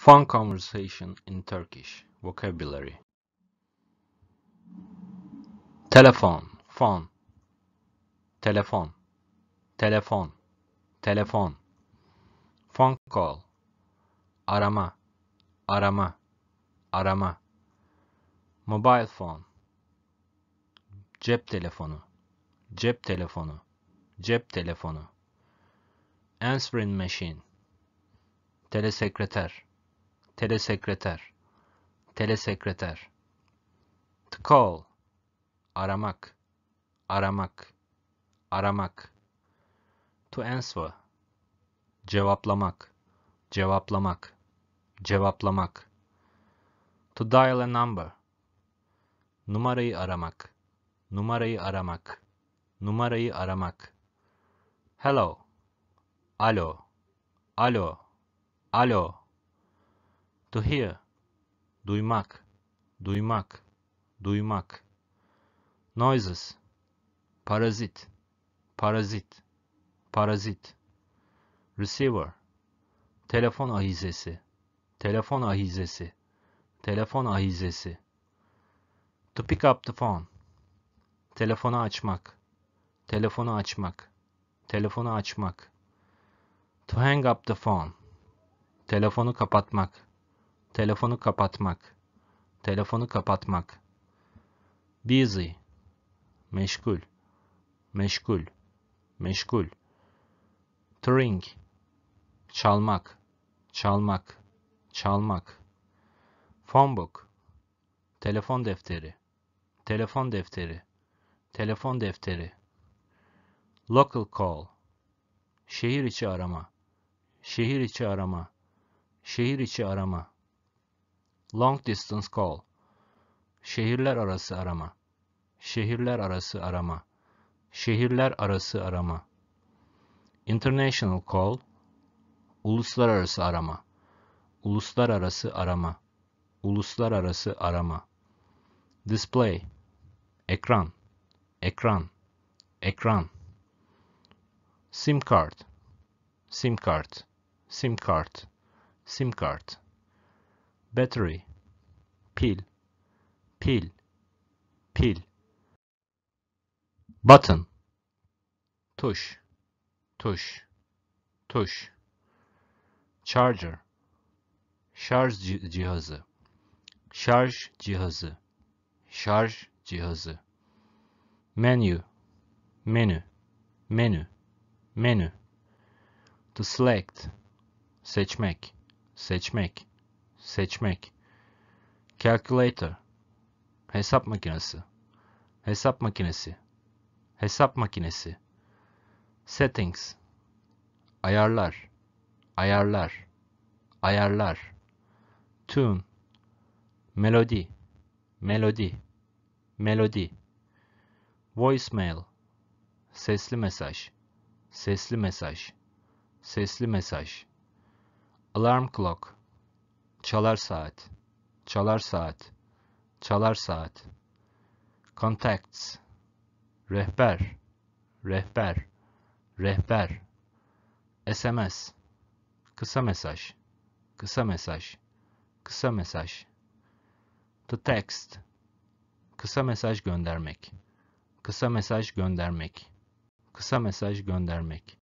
Fun conversation in Turkish vocabulary. Telefon, fon. Telefon. Telefon. Telefon. Phone call. Arama. Arama. Arama. Mobile phone. Cep telefonu. Cep telefonu. Cep telefonu. Answering machine. Telesekreter telesekreter telesekreter to call aramak aramak aramak to answer cevaplamak cevaplamak cevaplamak to dial a number numarayı aramak numarayı aramak numarayı aramak hello alo alo alo To hear. Duymak. Duymak. Duymak. Noises. Parazit. Parazit. Parazit. Receiver. Telefon ahizesi. Telefon ahizesi. Telefon ahizesi. To pick up the phone. Telefonu açmak. Telefonu açmak. Telefonu açmak. To hang up the phone. Telefonu kapatmak Telefonu kapatmak. Telefonu kapatmak. Busy. Meşgul. Meşgul. Meşgul. Tring. Çalmak. Çalmak. Çalmak. Phone book. Telefon defteri. Telefon defteri. Telefon defteri. Local call. Şehir içi arama. Şehir içi arama. Şehir içi arama. Long distance call. Şehirler arası arama. Şehirler arası arama. Şehirler arası arama. International call. Uluslararası arama. Uluslararası arama. Uluslararası arama. Display. Ekran. Ekran. Ekran. SIM card. SIM card. SIM card. SIM card battery pil pil pil button tuş tuş tuş charger şarj cihazı şarj cihazı şarj cihazı menu menü menü menü to select seçmek seçmek seçmek, calculator, hesap makinesi, hesap makinesi, hesap makinesi, settings, ayarlar, ayarlar, ayarlar, tune, melodi, melodi, melodi, voicemail, sesli mesaj, sesli mesaj, sesli mesaj, alarm clock, çalar saat, çalar saat, çalar saat. Contacts, rehber, rehber, rehber. SMS, kısa mesaj, kısa mesaj, kısa mesaj. To text, kısa mesaj göndermek, kısa mesaj göndermek, kısa mesaj göndermek.